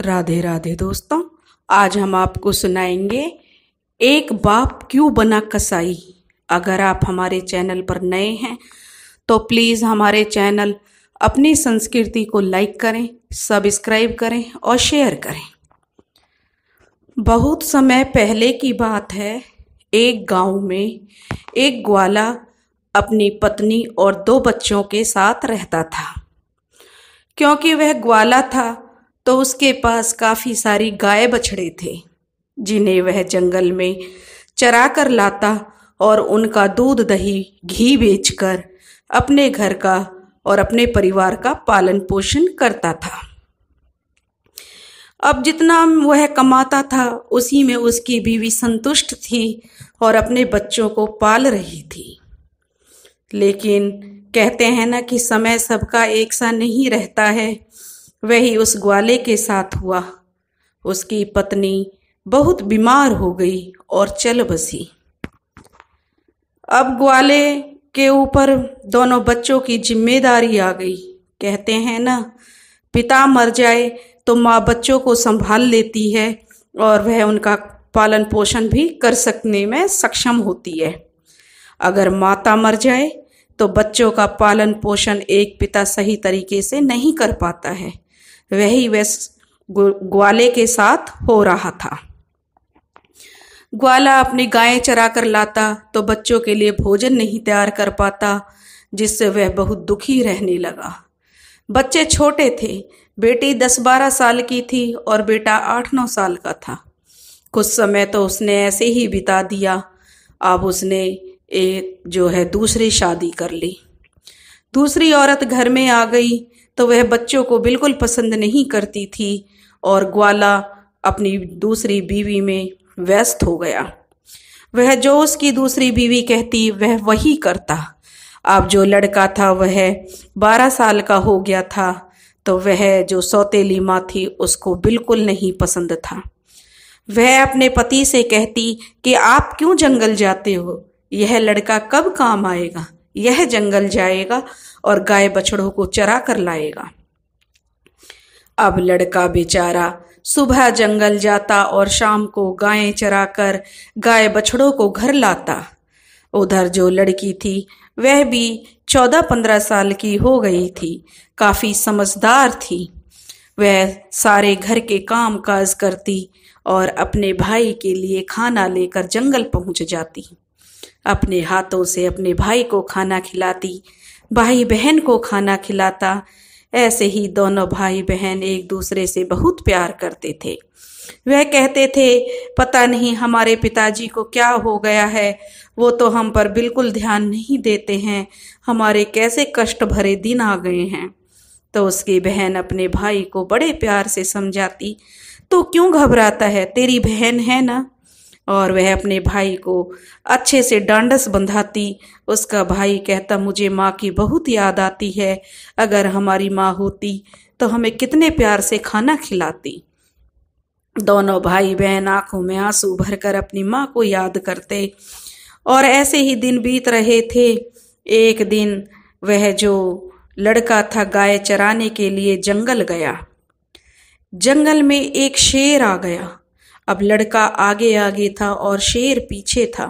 राधे राधे दोस्तों आज हम आपको सुनाएंगे एक बाप क्यों बना कसाई अगर आप हमारे चैनल पर नए हैं तो प्लीज़ हमारे चैनल अपनी संस्कृति को लाइक करें सब्सक्राइब करें और शेयर करें बहुत समय पहले की बात है एक गांव में एक ग्वाला अपनी पत्नी और दो बच्चों के साथ रहता था क्योंकि वह ग्वाला था तो उसके पास काफ़ी सारी गाय बछड़े थे जिन्हें वह जंगल में चरा कर लाता और उनका दूध दही घी बेचकर अपने घर का और अपने परिवार का पालन पोषण करता था अब जितना वह कमाता था उसी में उसकी बीवी संतुष्ट थी और अपने बच्चों को पाल रही थी लेकिन कहते हैं ना कि समय सबका एक सा नहीं रहता है वही उस ग्वाले के साथ हुआ उसकी पत्नी बहुत बीमार हो गई और चल बसी अब ग्वाले के ऊपर दोनों बच्चों की जिम्मेदारी आ गई कहते हैं ना पिता मर जाए तो माँ बच्चों को संभाल लेती है और वह उनका पालन पोषण भी कर सकने में सक्षम होती है अगर माता मर जाए तो बच्चों का पालन पोषण एक पिता सही तरीके से नहीं कर पाता है वही वह ग्वाले के साथ हो रहा था ग्वाला अपनी गायें चरा कर लाता तो बच्चों के लिए भोजन नहीं तैयार कर पाता जिससे वह बहुत दुखी रहने लगा बच्चे छोटे थे बेटी दस बारह साल की थी और बेटा आठ नौ साल का था कुछ समय तो उसने ऐसे ही बिता दिया अब उसने एक जो है दूसरी शादी कर ली दूसरी औरत घर में आ गई तो वह बच्चों को बिल्कुल पसंद नहीं करती थी और ग्वाला अपनी दूसरी बीवी में व्यस्त हो गया वह जो उसकी दूसरी बीवी कहती वह वही करता अब जो लड़का था वह बारह साल का हो गया था तो वह जो सौतेली माँ थी उसको बिल्कुल नहीं पसंद था वह अपने पति से कहती कि आप क्यों जंगल जाते हो यह लड़का कब काम आएगा यह जंगल जाएगा और गाय बछड़ों को चरा कर लाएगा अब लड़का बेचारा सुबह जंगल जाता और शाम को गायें चराकर गाय बछड़ों को घर लाता उधर जो लड़की थी वह भी चौदह पंद्रह साल की हो गई थी काफ़ी समझदार थी वह सारे घर के काम काज करती और अपने भाई के लिए खाना लेकर जंगल पहुंच जाती अपने हाथों से अपने भाई को खाना खिलाती भाई बहन को खाना खिलाता ऐसे ही दोनों भाई बहन एक दूसरे से बहुत प्यार करते थे वह कहते थे पता नहीं हमारे पिताजी को क्या हो गया है वो तो हम पर बिल्कुल ध्यान नहीं देते हैं हमारे कैसे कष्ट भरे दिन आ गए हैं तो उसकी बहन अपने भाई को बड़े प्यार से समझाती तो क्यों घबराता है तेरी बहन है ना और वह अपने भाई को अच्छे से डांडस बंधाती उसका भाई कहता मुझे माँ की बहुत याद आती है अगर हमारी माँ होती तो हमें कितने प्यार से खाना खिलाती दोनों भाई बहन आंखों में आंसू भरकर अपनी माँ को याद करते और ऐसे ही दिन बीत रहे थे एक दिन वह जो लड़का था गाय चराने के लिए जंगल गया जंगल में एक शेर आ गया अब लड़का आगे आगे था और शेर पीछे था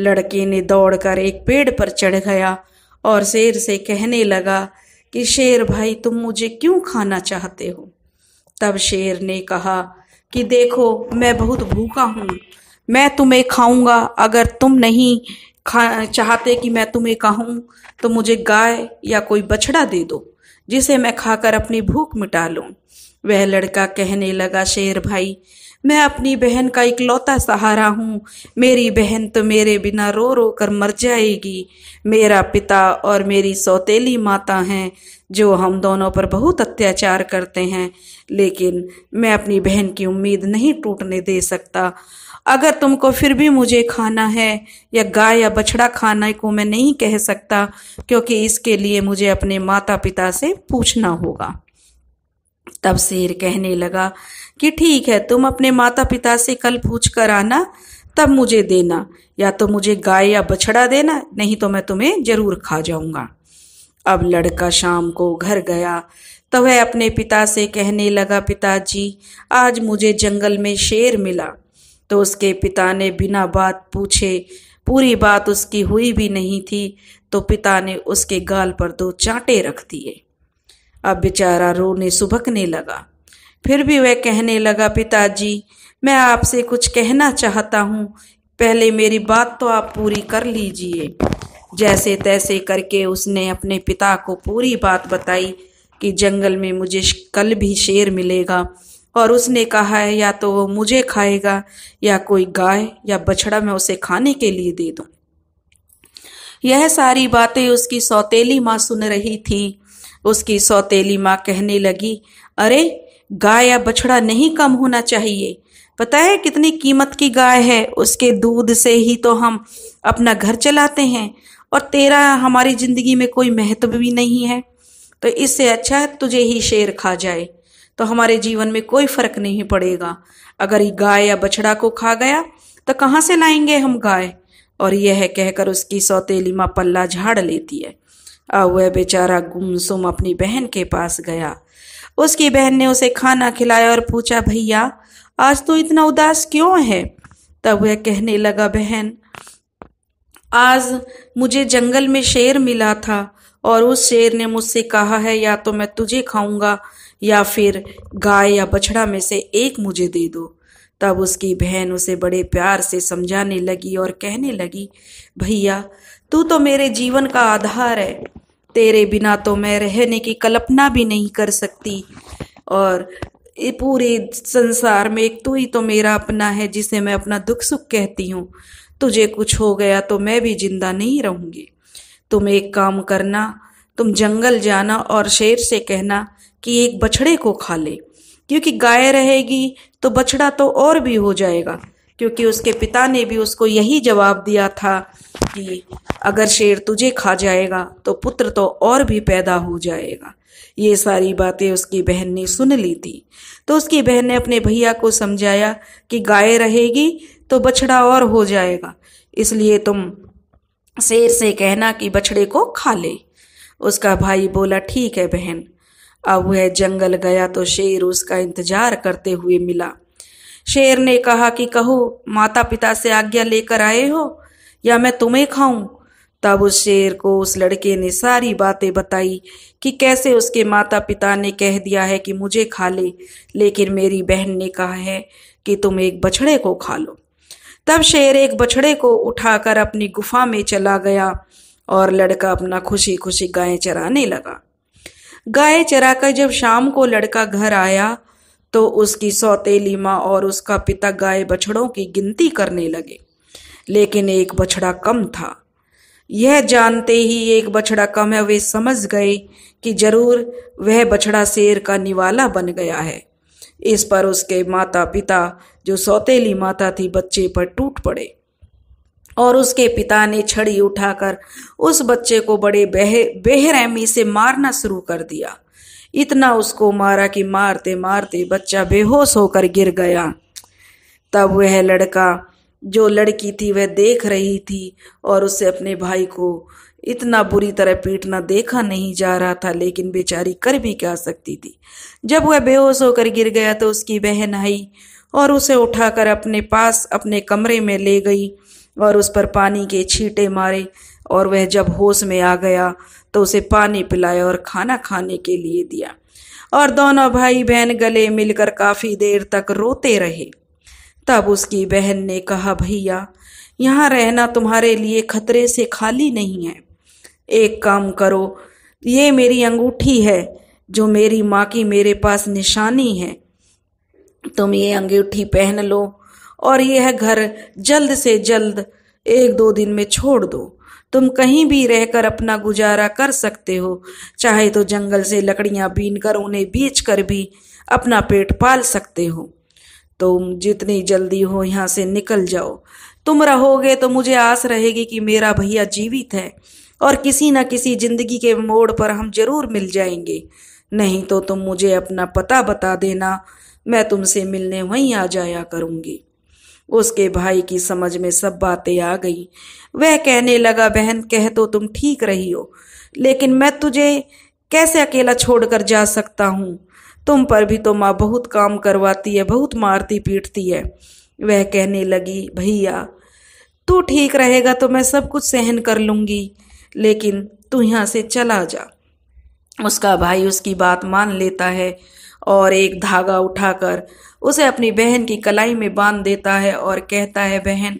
लड़के ने दौड़कर एक पेड़ पर चढ़ गया और शेर से कहने लगा कि शेर भाई तुम मुझे क्यों खाना चाहते हो तब शेर ने कहा कि देखो मैं बहुत भूखा हूँ मैं तुम्हें खाऊंगा अगर तुम नहीं खा चाहते कि मैं तुम्हें कहूँ तो मुझे गाय या कोई बछड़ा दे दो जिसे मैं खाकर अपनी भूख मिटा लूँ वह लड़का कहने लगा शेर भाई मैं अपनी बहन का इकलौता सहारा हूँ मेरी बहन तो मेरे बिना रो रो कर मर जाएगी मेरा पिता और मेरी सौतेली माता हैं जो हम दोनों पर बहुत अत्याचार करते हैं लेकिन मैं अपनी बहन की उम्मीद नहीं टूटने दे सकता अगर तुमको फिर भी मुझे खाना है या गाय या बछड़ा खाने को मैं नहीं कह सकता क्योंकि इसके लिए मुझे अपने माता पिता से पूछना होगा तब शेर कहने लगा कि ठीक है तुम अपने माता पिता से कल पूछ कर आना तब मुझे देना या तो मुझे गाय या बछड़ा देना नहीं तो मैं तुम्हें जरूर खा जाऊंगा अब लड़का शाम को घर गया तो वह अपने पिता से कहने लगा पिताजी आज मुझे जंगल में शेर मिला तो उसके पिता ने बिना बात पूछे पूरी बात उसकी हुई भी नहीं थी तो पिता ने उसके गाल पर दो चांटे रख दिए अब बेचारा रोने सुबकने लगा फिर भी वह कहने लगा पिताजी मैं आपसे कुछ कहना चाहता हूँ पहले मेरी बात तो आप पूरी कर लीजिए जैसे तैसे करके उसने अपने पिता को पूरी बात बताई कि जंगल में मुझे कल भी शेर मिलेगा और उसने कहा है या तो वो मुझे खाएगा या कोई गाय या बछड़ा मैं उसे खाने के लिए दे दूं यह सारी बातें उसकी सौतेली माँ सुन रही थी उसकी सौतेली माँ कहने लगी अरे गाय या बछड़ा नहीं कम होना चाहिए पता है कितनी कीमत की गाय है उसके दूध से ही तो हम अपना घर चलाते हैं और तेरा हमारी ज़िंदगी में कोई महत्व भी नहीं है तो इससे अच्छा तुझे ही शेर खा जाए तो हमारे जीवन में कोई फर्क नहीं पड़ेगा अगर गाय या बछड़ा को खा गया तो कहाँ से लाएंगे हम गाय और यह कहकर उसकी सौतेली माँ पल्ला झाड़ लेती है अब वह बेचारा गुमसुम अपनी बहन के पास गया उसकी बहन ने उसे खाना खिलाया और पूछा भैया आज तू इतना उदास क्यों है तब वह कहने लगा बहन आज मुझे जंगल में शेर मिला था और उस शेर ने मुझसे कहा है या तो मैं तुझे खाऊंगा या फिर गाय या बछड़ा में से एक मुझे दे दो तब उसकी बहन उसे बड़े प्यार से समझाने लगी और कहने लगी भैया तू तो मेरे जीवन का आधार है तेरे बिना तो मैं रहने की कल्पना भी नहीं कर सकती और पूरे संसार में एक तू ही तो मेरा अपना है जिसे मैं अपना दुख सुख कहती हूँ तुझे कुछ हो गया तो मैं भी जिंदा नहीं रहूँगी तुम एक काम करना तुम जंगल जाना और शेर से कहना कि एक बछड़े को खा ले क्योंकि गाय रहेगी तो बछड़ा तो और भी हो जाएगा क्योंकि उसके पिता ने भी उसको यही जवाब दिया था कि अगर शेर तुझे खा जाएगा तो पुत्र तो और भी पैदा हो जाएगा ये सारी बातें उसकी बहन ने सुन ली थी तो उसकी बहन ने अपने भैया को समझाया कि गाय रहेगी तो बछड़ा और हो जाएगा इसलिए तुम शेर से कहना कि बछड़े को खा ले उसका भाई बोला ठीक है बहन अब वह जंगल गया तो शेर उसका इंतजार करते हुए मिला शेर ने कहा कि कहो माता पिता से आज्ञा लेकर आए हो या मैं तुम्हें खाऊं तब उस शेर को उस लड़के ने सारी बातें बताई कि कैसे उसके माता पिता ने कह दिया है कि मुझे खा ले लेकिन मेरी बहन ने कहा है कि तुम एक बछड़े को खा लो तब शेर एक बछड़े को उठाकर अपनी गुफा में चला गया और लड़का अपना खुशी खुशी गाय चराने लगा गाय चराकर जब शाम को लड़का घर आया तो उसकी सौतेली माँ और उसका पिता गाय बछड़ों की गिनती करने लगे लेकिन एक बछड़ा कम था यह जानते ही एक बछड़ा कम है वे समझ गए कि जरूर वह बछड़ा शेर का निवाला बन गया है इस पर उसके माता पिता जो सौतेली माता थी बच्चे पर टूट पड़े और उसके पिता ने छड़ी उठाकर उस बच्चे को बड़े बेह बेहरहमी से मारना शुरू कर दिया इतना उसको मारा कि मारते मारते बच्चा बेहोश होकर गिर गया तब वह लड़का जो लड़की थी वह देख रही थी और उसे अपने भाई को इतना बुरी तरह पीटना देखा नहीं जा रहा था लेकिन बेचारी कर भी क्या सकती थी जब वह बेहोश होकर गिर गया तो उसकी बहन आई और उसे उठाकर अपने पास अपने कमरे में ले गई और उस पर पानी के छींटे मारे और वह जब होश में आ गया तो उसे पानी पिलाया और खाना खाने के लिए दिया और दोनों भाई बहन गले मिलकर काफ़ी देर तक रोते रहे तब उसकी बहन ने कहा भैया यहाँ रहना तुम्हारे लिए खतरे से खाली नहीं है एक काम करो ये मेरी अंगूठी है जो मेरी माँ की मेरे पास निशानी है तुम ये अंगूठी पहन लो और यह घर जल्द से जल्द एक दो दिन में छोड़ दो तुम कहीं भी रहकर अपना गुजारा कर सकते हो चाहे तो जंगल से लकड़ियाँ बीन कर उन्हें बेच कर भी अपना पेट पाल सकते हो तुम जितनी जल्दी हो यहाँ से निकल जाओ तुम रहोगे तो मुझे आस रहेगी कि मेरा भैया जीवित है और किसी न किसी जिंदगी के मोड़ पर हम जरूर मिल जाएंगे नहीं तो तुम मुझे अपना पता बता देना मैं तुमसे मिलने वहीं आ जाया करूँगी उसके भाई की समझ में सब बातें आ गई वह कहने लगा बहन कह तो तुम ठीक रही हो लेकिन मैं तुझे कैसे अकेला छोड़कर जा सकता हूँ तुम पर भी तो माँ बहुत काम करवाती है बहुत मारती पीटती है वह कहने लगी भैया तू ठीक रहेगा तो मैं सब कुछ सहन कर लूंगी लेकिन तू यहाँ से चला जा उसका भाई उसकी बात मान लेता है और एक धागा उठाकर उसे अपनी बहन की कलाई में बांध देता है और कहता है बहन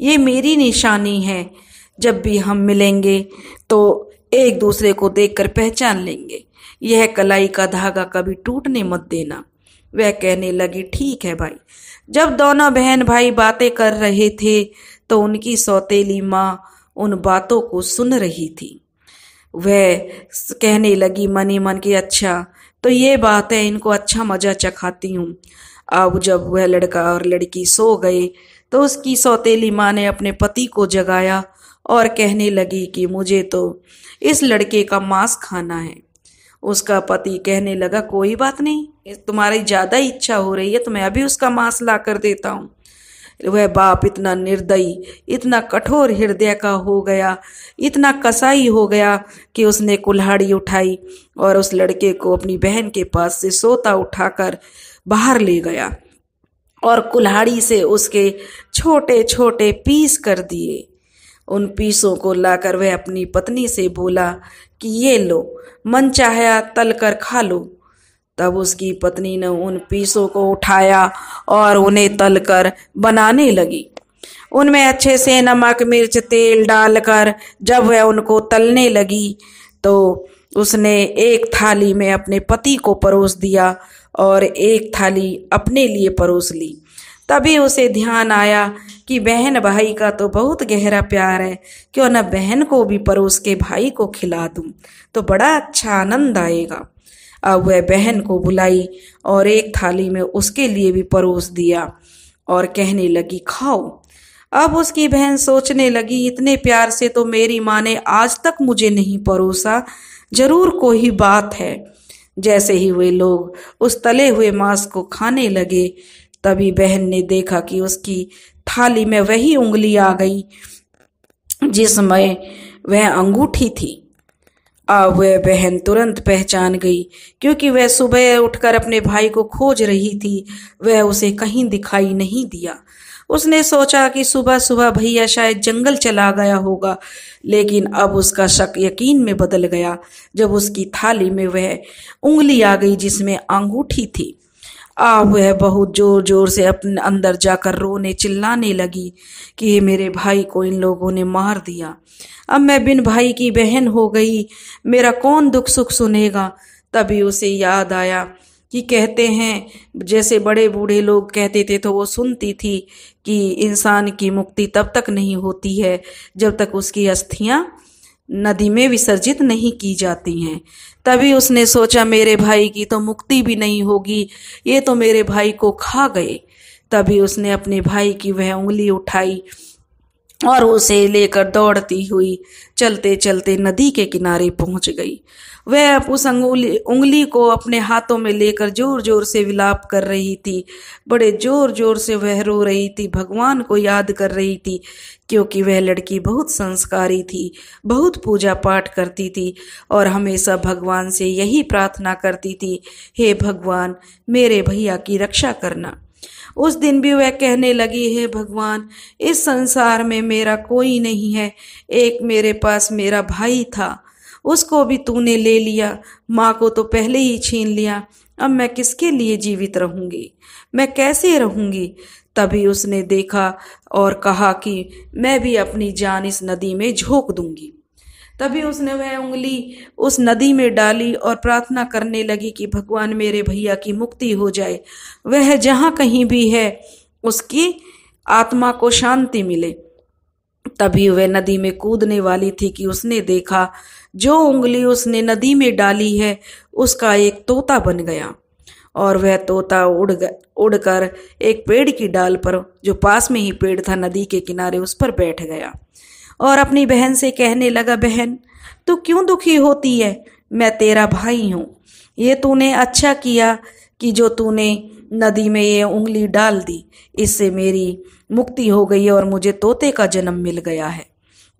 ये मेरी निशानी है जब भी हम मिलेंगे तो एक दूसरे को देखकर पहचान लेंगे यह कलाई का धागा कभी टूटने मत देना वह कहने लगी ठीक है भाई जब दोनों बहन भाई बातें कर रहे थे तो उनकी सौतेली माँ उन बातों को सुन रही थी वह कहने लगी मनी मन के अच्छा तो ये बात है इनको अच्छा मज़ा चखाती हूँ अब जब वह लड़का और लड़की सो गए तो उसकी सौतेली माँ ने अपने पति को जगाया और कहने लगी कि मुझे तो इस लड़के का मांस खाना है उसका पति कहने लगा कोई बात नहीं तुम्हारी ज़्यादा इच्छा हो रही है तो मैं अभी उसका मांस ला कर देता हूँ वह बाप इतना निर्दयी इतना कठोर हृदय का हो गया इतना कसाई हो गया कि उसने कुल्हाड़ी उठाई और उस लड़के को अपनी बहन के पास से सोता उठाकर बाहर ले गया और कुल्हाड़ी से उसके छोटे छोटे पीस कर दिए उन पीसों को लाकर वह अपनी पत्नी से बोला कि ये लो मन चाहया तल कर खा लो तब उसकी पत्नी ने उन पीसों को उठाया और उन्हें तलकर बनाने लगी उनमें अच्छे से नमक मिर्च तेल डालकर जब वह उनको तलने लगी तो उसने एक थाली में अपने पति को परोस दिया और एक थाली अपने लिए परोस ली तभी उसे ध्यान आया कि बहन भाई का तो बहुत गहरा प्यार है क्यों न बहन को भी परोस के भाई को खिला दूँ तो बड़ा अच्छा आनंद आएगा अब वह बहन को बुलाई और एक थाली में उसके लिए भी परोस दिया और कहने लगी खाओ अब उसकी बहन सोचने लगी इतने प्यार से तो मेरी माँ ने आज तक मुझे नहीं परोसा जरूर कोई बात है जैसे ही वे लोग उस तले हुए मांस को खाने लगे तभी बहन ने देखा कि उसकी थाली में वही उंगली आ गई जिसमें वह अंगूठी थी अब वह बहन तुरंत पहचान गई क्योंकि वह सुबह उठकर अपने भाई को खोज रही थी वह उसे कहीं दिखाई नहीं दिया उसने सोचा कि सुबह सुबह भैया शायद जंगल चला गया होगा लेकिन अब उसका शक यकीन में बदल गया जब उसकी थाली में वह उंगली आ गई जिसमें अंगूठी थी आ वह बहुत जोर जोर से अपने अंदर जाकर रोने चिल्लाने लगी कि ये मेरे भाई को इन लोगों ने मार दिया अब मैं बिन भाई की बहन हो गई मेरा कौन दुख सुख सुनेगा तभी उसे याद आया कि कहते हैं जैसे बड़े बूढ़े लोग कहते थे तो वो सुनती थी कि इंसान की मुक्ति तब तक नहीं होती है जब तक उसकी अस्थियाँ नदी में विसर्जित नहीं की जाती हैं तभी उसने सोचा मेरे भाई की तो मुक्ति भी नहीं होगी ये तो मेरे भाई को खा गए तभी उसने अपने भाई की वह उंगली उठाई और उसे लेकर दौड़ती हुई चलते चलते नदी के किनारे पहुंच गई वह उस अंगुली उंगली को अपने हाथों में लेकर जोर जोर से विलाप कर रही थी बड़े जोर जोर से वह रो रही थी भगवान को याद कर रही थी क्योंकि वह लड़की बहुत संस्कारी थी बहुत पूजा पाठ करती थी और हमेशा भगवान से यही प्रार्थना करती थी हे भगवान मेरे भैया की रक्षा करना उस दिन भी वह कहने लगी है भगवान इस संसार में मेरा कोई नहीं है एक मेरे पास मेरा भाई था उसको भी तूने ले लिया माँ को तो पहले ही छीन लिया अब मैं किसके लिए जीवित रहूंगी मैं कैसे रहूंगी तभी उसने देखा और कहा कि मैं भी अपनी जान इस नदी में झोंक दूंगी तभी उसने वह उंगली उस नदी में डाली और प्रार्थना करने लगी कि भगवान मेरे भैया की मुक्ति हो जाए वह जहाँ कहीं भी है उसकी आत्मा को शांति मिले तभी वह नदी में कूदने वाली थी कि उसने देखा जो उंगली उसने नदी में डाली है उसका एक तोता बन गया और वह तोता उड़ उड़कर एक पेड़ की डाल पर जो पास में ही पेड़ था नदी के किनारे उस पर बैठ गया और अपनी बहन से कहने लगा बहन तू क्यों दुखी होती है मैं तेरा भाई हूँ ये तूने अच्छा किया कि जो तूने नदी में ये उंगली डाल दी इससे मेरी मुक्ति हो गई और मुझे तोते का जन्म मिल गया है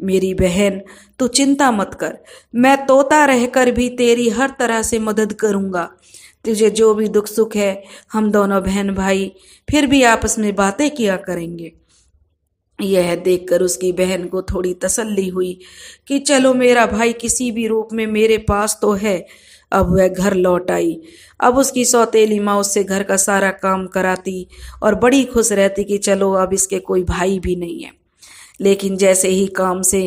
मेरी बहन तू चिंता मत कर मैं तोता रहकर भी तेरी हर तरह से मदद करूँगा तुझे जो भी दुख सुख है हम दोनों बहन भाई फिर भी आपस में बातें किया करेंगे यह देखकर उसकी बहन को थोड़ी तसल्ली हुई कि चलो मेरा भाई किसी भी रूप में मेरे पास तो है अब वह घर लौट आई अब उसकी सौतेली माँ उससे घर का सारा काम कराती और बड़ी खुश रहती कि चलो अब इसके कोई भाई भी नहीं है लेकिन जैसे ही काम से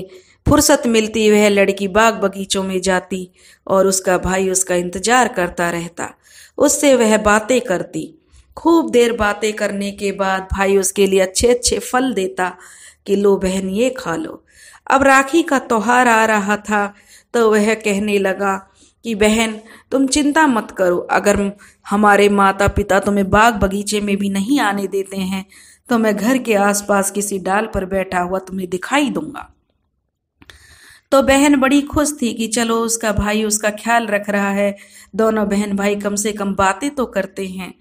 फुर्सत मिलती वह लड़की बाग बगीचों में जाती और उसका भाई उसका इंतजार करता रहता उससे वह बातें करती खूब देर बातें करने के बाद भाई उसके लिए अच्छे अच्छे फल देता कि लो बहन ये खा लो अब राखी का त्योहार आ रहा था तो वह कहने लगा कि बहन तुम चिंता मत करो अगर हमारे माता पिता तुम्हें बाग बगीचे में भी नहीं आने देते हैं तो मैं घर के आसपास किसी डाल पर बैठा हुआ तुम्हें दिखाई दूंगा तो बहन बड़ी खुश थी कि चलो उसका भाई उसका ख्याल रख रहा है दोनों बहन भाई कम से कम बातें तो करते हैं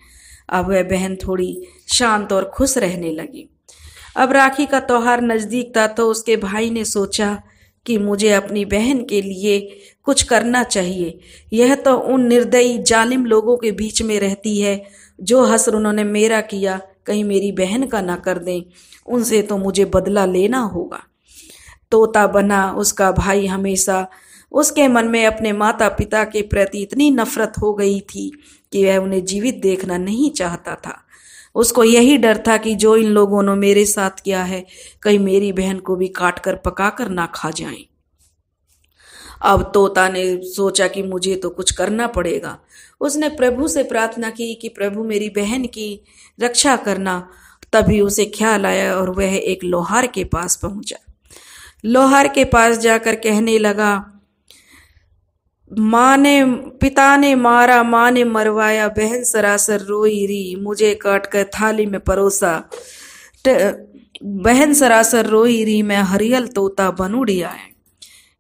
अब वह बहन थोड़ी शांत और खुश रहने लगी अब राखी का त्यौहार नज़दीक था तो उसके भाई ने सोचा कि मुझे अपनी बहन के लिए कुछ करना चाहिए यह तो उन निर्दयी जालिम लोगों के बीच में रहती है जो हसर उन्होंने मेरा किया कहीं मेरी बहन का ना कर दें उनसे तो मुझे बदला लेना होगा तोता बना उसका भाई हमेशा उसके मन में अपने माता पिता के प्रति इतनी नफरत हो गई थी कि वह उन्हें जीवित देखना नहीं चाहता था उसको यही डर था कि जो इन लोगों ने मेरे साथ किया है कहीं मेरी बहन को भी काट कर पका कर ना खा जाएं। अब तोता ने सोचा कि मुझे तो कुछ करना पड़ेगा उसने प्रभु से प्रार्थना की कि प्रभु मेरी बहन की रक्षा करना तभी उसे ख्याल आया और वह एक लोहार के पास पहुंचा लोहार के पास जाकर कहने लगा माँ ने पिता ने मारा माँ ने मरवाया बहन सरासर रोई री मुझे काट कर थाली में परोसा बहन सरासर रोई री मैं हरियल तोता बनू आए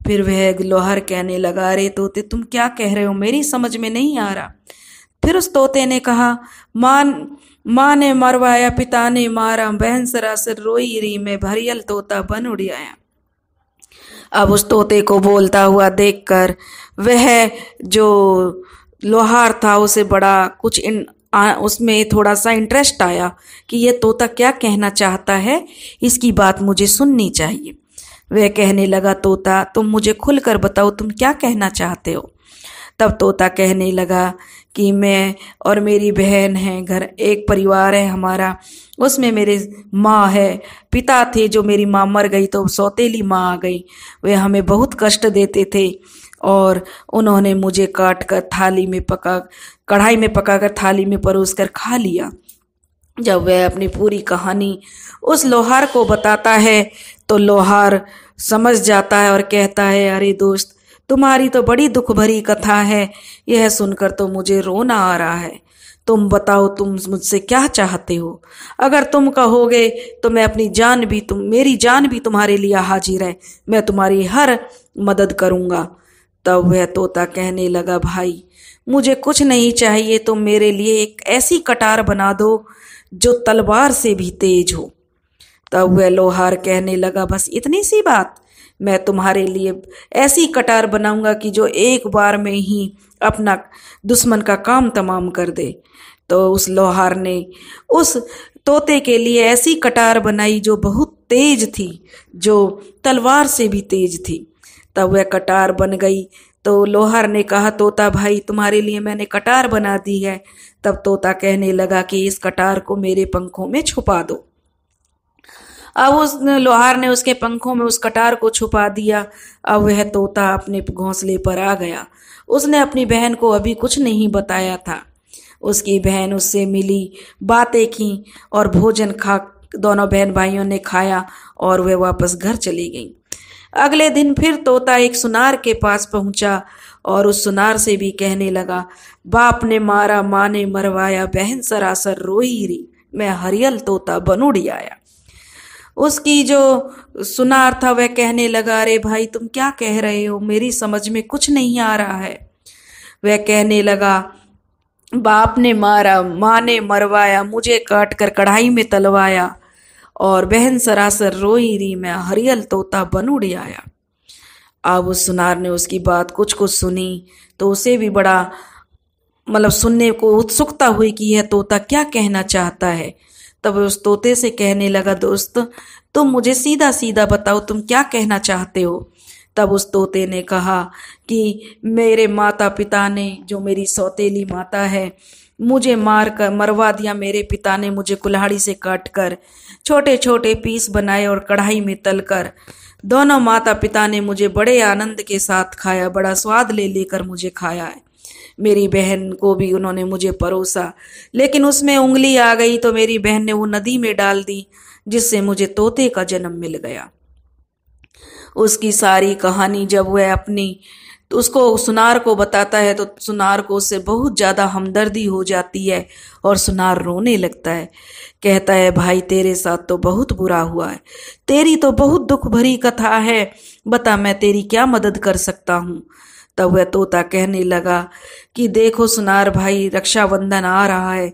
फिर वह लोहार कहने लगा रे तोते तुम क्या कह रहे हो मेरी समझ में नहीं आ रहा फिर उस तोते ने कहा माँ माँ ने मरवाया पिता ने मारा बहन सरासर रोई री मैं हरियल तोता बन आया अब उस तोते को बोलता हुआ देखकर वह जो लोहार था उसे बड़ा कुछ इन आ, उसमें थोड़ा सा इंटरेस्ट आया कि यह तोता क्या कहना चाहता है इसकी बात मुझे सुननी चाहिए वह कहने लगा तोता तुम मुझे खुलकर बताओ तुम क्या कहना चाहते हो तब तोता कहने लगा कि मैं और मेरी बहन है घर एक परिवार है हमारा उसमें मेरे माँ है पिता थे जो मेरी माँ मर गई तो सौतेली माँ आ गई वे हमें बहुत कष्ट देते थे और उन्होंने मुझे काट कर थाली में पका कढ़ाई में पका कर थाली में परोस कर खा लिया जब वह अपनी पूरी कहानी उस लोहार को बताता है तो लोहार समझ जाता है और कहता है अरे दोस्त तुम्हारी तो बड़ी दुख भरी कथा है यह सुनकर तो मुझे रोना आ रहा है तुम बताओ तुम मुझसे क्या चाहते हो अगर तुम कहोगे तो मैं अपनी जान भी तुम मेरी जान भी तुम्हारे लिए हाजिर है मैं तुम्हारी हर मदद करूंगा तब वह तोता कहने लगा भाई मुझे कुछ नहीं चाहिए तुम मेरे लिए एक ऐसी कटार बना दो जो तलवार से भी तेज हो तब वह लोहार कहने लगा बस इतनी सी बात मैं तुम्हारे लिए ऐसी कटार बनाऊंगा कि जो एक बार में ही अपना दुश्मन का काम तमाम कर दे तो उस लोहार ने उस तोते के लिए ऐसी कटार बनाई जो बहुत तेज थी जो तलवार से भी तेज थी तब वह कटार बन गई तो लोहार ने कहा तोता भाई तुम्हारे लिए मैंने कटार बना दी है तब तोता कहने लगा कि इस कटार को मेरे पंखों में छुपा दो अब उस लोहार ने उसके पंखों में उस कटार को छुपा दिया अब वह तोता अपने घोंसले पर आ गया उसने अपनी बहन को अभी कुछ नहीं बताया था उसकी बहन उससे मिली बातें की और भोजन खा दोनों बहन भाइयों ने खाया और वे वापस घर चली गईं अगले दिन फिर तोता एक सुनार के पास पहुंचा और उस सुनार से भी कहने लगा बाप ने मारा माँ ने मरवाया बहन सरासर रोई रही मैं हरियल तोता बनूड़ी आया उसकी जो सुनार था वह कहने लगा अरे भाई तुम क्या कह रहे हो मेरी समझ में कुछ नहीं आ रहा है वह कहने लगा बाप ने मारा माँ ने मरवाया मुझे काट कर कढ़ाई में तलवाया और बहन सरासर रोई री मैं हरियल तोता बन उड़ आया अब उस सुनार ने उसकी बात कुछ कुछ सुनी तो उसे भी बड़ा मतलब सुनने को उत्सुकता हुई कि यह तोता क्या कहना चाहता है तब उस तोते से कहने लगा दोस्त तुम तो मुझे सीधा सीधा बताओ तुम क्या कहना चाहते हो तब उस तोते ने कहा कि मेरे माता पिता ने जो मेरी सौतेली माता है मुझे मार कर मरवा दिया मेरे पिता ने मुझे कुल्हाड़ी से काट कर छोटे छोटे पीस बनाए और कढ़ाई में तल कर दोनों माता पिता ने मुझे बड़े आनंद के साथ खाया बड़ा स्वाद ले लेकर मुझे खाया है मेरी बहन को भी उन्होंने मुझे परोसा लेकिन उसमें उंगली आ गई तो मेरी बहन ने वो नदी में डाल दी जिससे मुझे तोते का जन्म मिल गया उसकी सारी कहानी जब वह अपनी तो उसको सुनार को बताता है तो सुनार को उससे बहुत ज़्यादा हमदर्दी हो जाती है और सुनार रोने लगता है कहता है भाई तेरे साथ तो बहुत बुरा हुआ है तेरी तो बहुत दुख भरी कथा है बता मैं तेरी क्या मदद कर सकता हूँ तब वह तोता कहने लगा कि देखो सुनार भाई रक्षाबंधन आ रहा है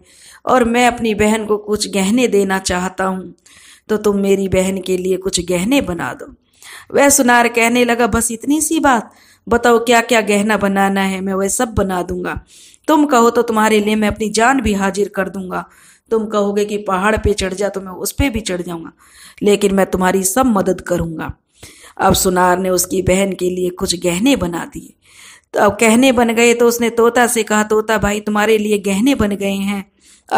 और मैं अपनी बहन को कुछ गहने देना चाहता हूँ तो तुम मेरी बहन के लिए कुछ गहने बना दो वह सुनार कहने लगा बस इतनी सी बात बताओ क्या क्या गहना बनाना है मैं वह सब बना दूंगा तुम कहो तो तुम्हारे लिए मैं अपनी जान भी हाजिर कर दूंगा तुम कहोगे कि पहाड़ पे चढ़ जा तो मैं उस पर भी चढ़ जाऊंगा लेकिन मैं तुम्हारी सब मदद करूंगा अब सुनार ने उसकी बहन के लिए कुछ गहने बना दिए अब कहने बन गए तो उसने तोता से कहा तोता भाई तुम्हारे लिए गहने बन गए हैं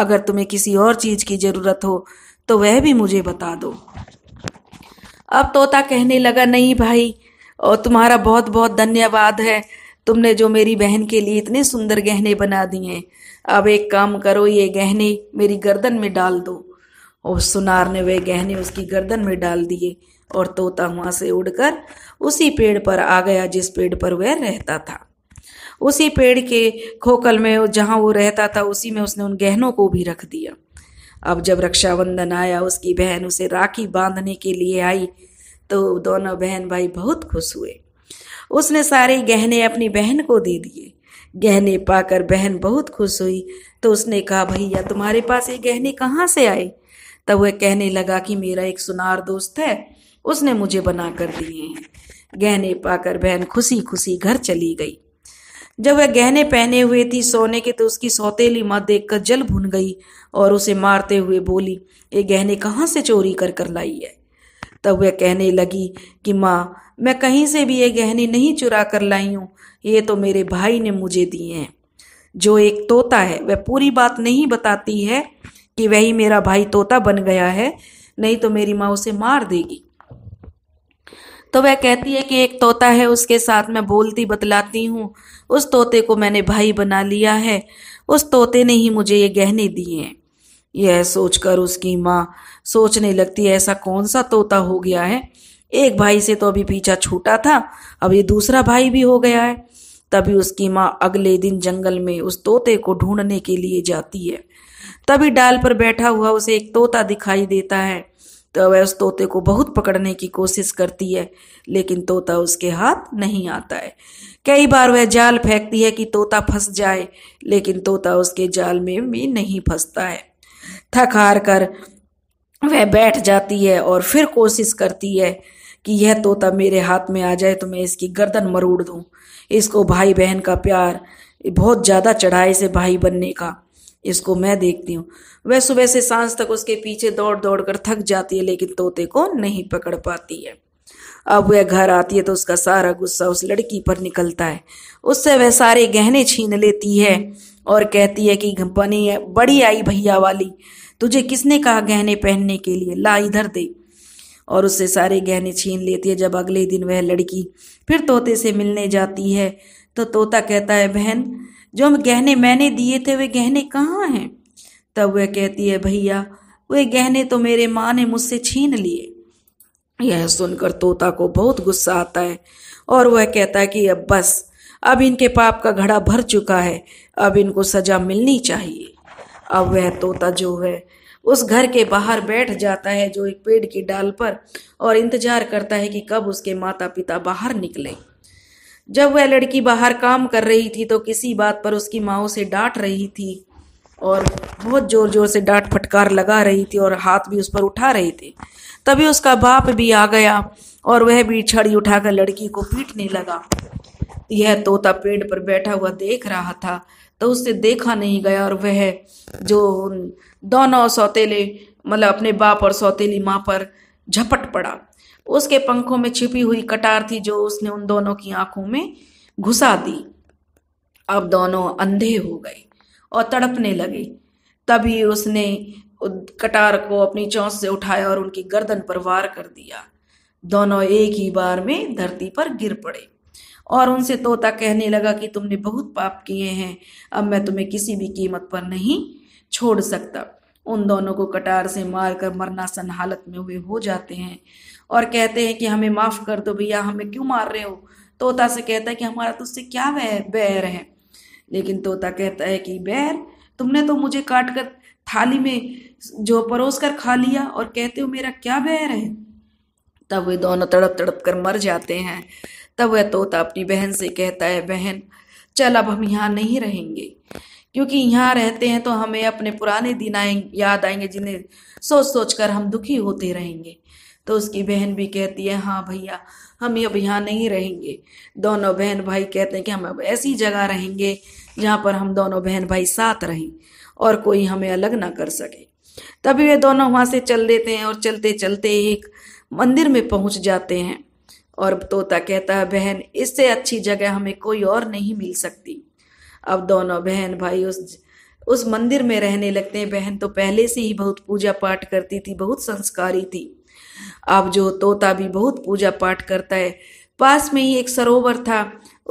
अगर तुम्हें किसी और चीज की जरूरत हो तो वह भी मुझे बता दो अब तोता कहने लगा नहीं भाई और तुम्हारा बहुत बहुत धन्यवाद है तुमने जो मेरी बहन के लिए इतने सुंदर गहने बना दिए अब एक काम करो ये गहने मेरी गर्दन में डाल दो और सुनार ने वे गहने उसकी गर्दन में डाल दिए और तोता वहां से उड़कर उसी पेड़ पर आ गया जिस पेड़ पर वह रहता था उसी पेड़ के खोकल में जहाँ वो रहता था उसी में उसने उन गहनों को भी रख दिया अब जब रक्षाबंधन आया उसकी बहन उसे राखी बांधने के लिए आई तो दोनों बहन भाई बहुत खुश हुए उसने सारे गहने अपनी बहन को दे दिए गहने पाकर बहन बहुत खुश हुई तो उसने कहा भैया तुम्हारे पास ये गहने कहाँ से आए तब वह कहने लगा कि मेरा एक सुनार दोस्त है उसने मुझे बना कर दिए हैं गहने पाकर बहन खुशी खुशी घर चली गई जब वह गहने पहने हुए थी सोने के तो उसकी सौतेली माँ देखकर जल भुन गई और उसे मारते हुए बोली ये गहने कहाँ से चोरी कर कर लाई है तब वह कहने लगी कि माँ मैं कहीं से भी ये गहने नहीं चुरा कर लाई हूँ ये तो मेरे भाई ने मुझे दिए हैं जो एक तोता है वह पूरी बात नहीं बताती है कि वही मेरा भाई तोता बन गया है नहीं तो मेरी माँ उसे मार देगी तो वह कहती है कि एक तोता है उसके साथ मैं बोलती बतलाती हूँ उस तोते को मैंने भाई बना लिया है उस तोते ने ही मुझे ये गहने दिए यह सोचकर उसकी माँ सोचने लगती है ऐसा कौन सा तोता हो गया है एक भाई से तो अभी पीछा छूटा था अब ये दूसरा भाई भी हो गया है तभी उसकी माँ अगले दिन जंगल में उस तोते को ढूंढने के लिए जाती है तभी डाल पर बैठा हुआ उसे एक तोता दिखाई देता है उस तोते को बहुत पकड़ने की कोशिश करती है लेकिन तोता उसके हाथ नहीं आता है कई बार वह जाल फेंकती है कि तोता फंस जाए लेकिन तोता उसके जाल में भी नहीं फंसता है थक हार कर वह बैठ जाती है और फिर कोशिश करती है कि यह तोता मेरे हाथ में आ जाए तो मैं इसकी गर्दन मरोड़ दूँ इसको भाई बहन का प्यार बहुत ज़्यादा चढ़ाई से भाई बनने का इसको मैं देखती हूँ वह सुबह से सांस तक उसके पीछे दौड़ दौड़ कर थक जाती है लेकिन तोते को नहीं पकड़ पाती है अब वह घर आती है तो उसका सारा गुस्सा उस लड़की पर निकलता है उससे वह सारे गहने छीन लेती है और कहती है कि बनी है बड़ी आई भैया वाली तुझे किसने कहा गहने पहनने के लिए ला इधर दे और उससे सारे गहने छीन लेती है जब अगले दिन वह लड़की फिर तोते से मिलने जाती है तो तोता कहता है बहन जो हम गहने मैंने दिए थे वे गहने कहाँ हैं तब वह कहती है भैया वे गहने तो मेरे माँ ने मुझसे छीन लिए यह सुनकर तोता को बहुत गुस्सा आता है और वह कहता है कि अब बस अब इनके पाप का घड़ा भर चुका है अब इनको सजा मिलनी चाहिए अब वह तोता जो है उस घर के बाहर बैठ जाता है जो एक पेड़ की डाल पर और इंतजार करता है कि कब उसके माता पिता बाहर निकलें जब वह लड़की बाहर काम कर रही थी तो किसी बात पर उसकी माँ उसे डांट रही थी और बहुत जोर जोर से डांट फटकार लगा रही थी और हाथ भी उस पर उठा रही थी तभी उसका बाप भी आ गया और वह भी छड़ी उठाकर लड़की को पीटने लगा यह तोता पेड़ पर बैठा हुआ देख रहा था तो उससे देखा नहीं गया और वह जो दोनों सौतेले मतलब अपने बाप और सौतेली माँ पर झपट पड़ा उसके पंखों में छिपी हुई कटार थी जो उसने उन दोनों की आंखों में घुसा दी अब दोनों अंधे हो गए और तड़पने लगे तभी उसने कटार को अपनी चौंस से उठाया और उनकी गर्दन पर वार कर दिया दोनों एक ही बार में धरती पर गिर पड़े और उनसे तोता कहने लगा कि तुमने बहुत पाप किए हैं अब मैं तुम्हें किसी भी कीमत पर नहीं छोड़ सकता उन दोनों को कटार से मारकर मरनासन हालत में हुए हो जाते हैं और कहते हैं कि हमें माफ़ कर दो भैया हमें क्यों मार रहे हो तोता से कहता है कि हमारा तुझसे क्या वह बैर है लेकिन तोता कहता है कि बैर तुमने तो मुझे काट कर थाली में जो परोस कर खा लिया और कहते हो मेरा क्या बैर है तब वे दोनों तड़प तड़प कर मर जाते हैं तब वह तोता अपनी बहन से कहता है बहन चल अब हम यहाँ नहीं रहेंगे क्योंकि यहाँ रहते हैं तो हमें अपने पुराने दिन आए याद आएंगे जिन्हें सोच सोच कर हम दुखी होते रहेंगे तो उसकी बहन भी कहती है हाँ भैया हम अब यहाँ नहीं रहेंगे दोनों बहन भाई कहते हैं कि हम अब ऐसी जगह रहेंगे जहाँ पर हम दोनों बहन भाई साथ रहें और कोई हमें अलग ना कर सके तभी वे दोनों वहाँ से चल देते हैं और चलते चलते एक मंदिर में पहुँच जाते हैं और तोता कहता है बहन इससे अच्छी जगह हमें कोई और नहीं मिल सकती अब दोनों बहन भाई उस उस मंदिर में रहने लगते हैं बहन तो पहले से ही बहुत पूजा पाठ करती थी बहुत संस्कारी थी अब जो तोता भी बहुत पूजा पाठ करता है पास में ही एक सरोवर था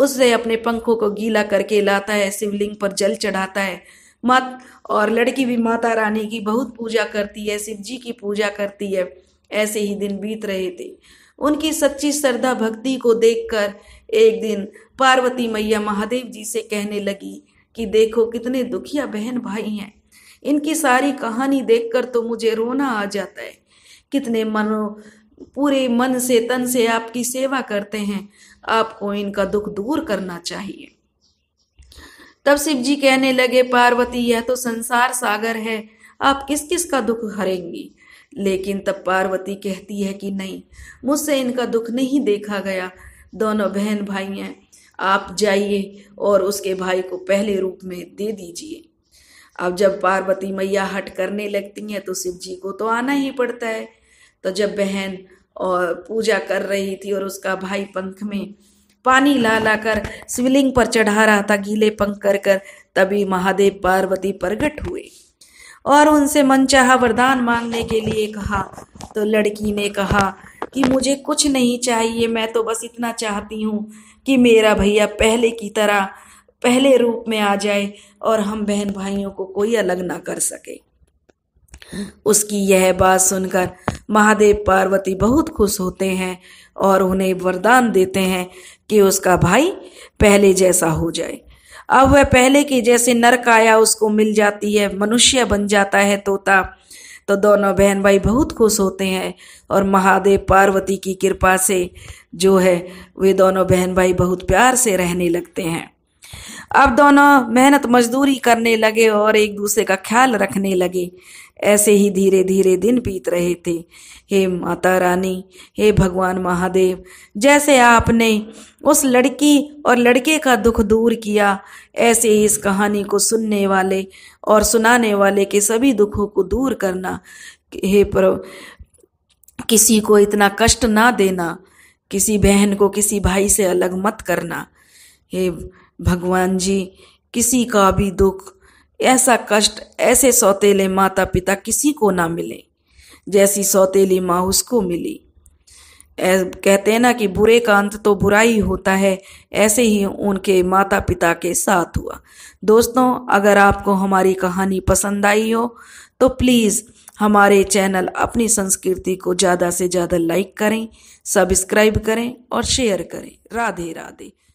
उससे अपने पंखों को गीला करके लाता है शिवलिंग पर जल चढ़ाता है मत और लड़की भी माता रानी की बहुत पूजा करती है शिव जी की पूजा करती है ऐसे ही दिन बीत रहे थे उनकी सच्ची श्रद्धा भक्ति को देखकर एक दिन पार्वती मैया महादेव जी से कहने लगी कि देखो कितने दुखिया बहन भाई हैं इनकी सारी कहानी देखकर तो मुझे रोना आ जाता है कितने मनो पूरे मन से तन से आपकी सेवा करते हैं आपको इनका दुख दूर करना चाहिए तब शिव जी कहने लगे पार्वती यह तो संसार सागर है आप किस किस का दुख हरेंगी लेकिन तब पार्वती कहती है कि नहीं मुझसे इनका दुख नहीं देखा गया दोनों बहन भाई हैं आप जाइए और उसके भाई को पहले रूप में दे दीजिए अब जब पार्वती मैया हट करने लगती हैं तो शिव जी को तो आना ही पड़ता है तो जब बहन और पूजा कर रही थी और उसका भाई पंख में पानी ला ला कर शिवलिंग पर चढ़ा रहा था गीले पंख कर कर तभी महादेव पार्वती प्रगट हुए और उनसे मनचाहा वरदान मांगने के लिए कहा तो लड़की ने कहा कि मुझे कुछ नहीं चाहिए मैं तो बस इतना चाहती हूँ कि मेरा भैया पहले की तरह पहले रूप में आ जाए और हम बहन भाइयों को कोई अलग ना कर सके उसकी यह बात सुनकर महादेव पार्वती बहुत खुश होते हैं और उन्हें वरदान देते हैं कि उसका भाई पहले जैसा हो जाए अब वह पहले की जैसे नरक आया उसको मिल जाती है मनुष्य बन जाता है तोता तो दोनों बहन भाई बहुत खुश होते हैं और महादेव पार्वती की कृपा से जो है वे दोनों बहन भाई बहुत प्यार से रहने लगते हैं अब दोनों मेहनत मजदूरी करने लगे और एक दूसरे का ख्याल रखने लगे ऐसे ही धीरे धीरे दिन बीत रहे थे हे माता रानी हे भगवान महादेव जैसे आपने उस लड़की और लड़के का दुख दूर किया ऐसे ही इस कहानी को सुनने वाले और सुनाने वाले के सभी दुखों को दूर करना हे प्रभु किसी को इतना कष्ट ना देना किसी बहन को किसी भाई से अलग मत करना हे भगवान जी किसी का भी दुख ऐसा कष्ट ऐसे सौतेले माता पिता किसी को ना मिले जैसी सौतेली माँ उसको मिली कहते हैं ना कि बुरे का अंत तो बुरा ही होता है ऐसे ही उनके माता पिता के साथ हुआ दोस्तों अगर आपको हमारी कहानी पसंद आई हो तो प्लीज़ हमारे चैनल अपनी संस्कृति को ज़्यादा से ज़्यादा लाइक करें सब्सक्राइब करें और शेयर करें राधे राधे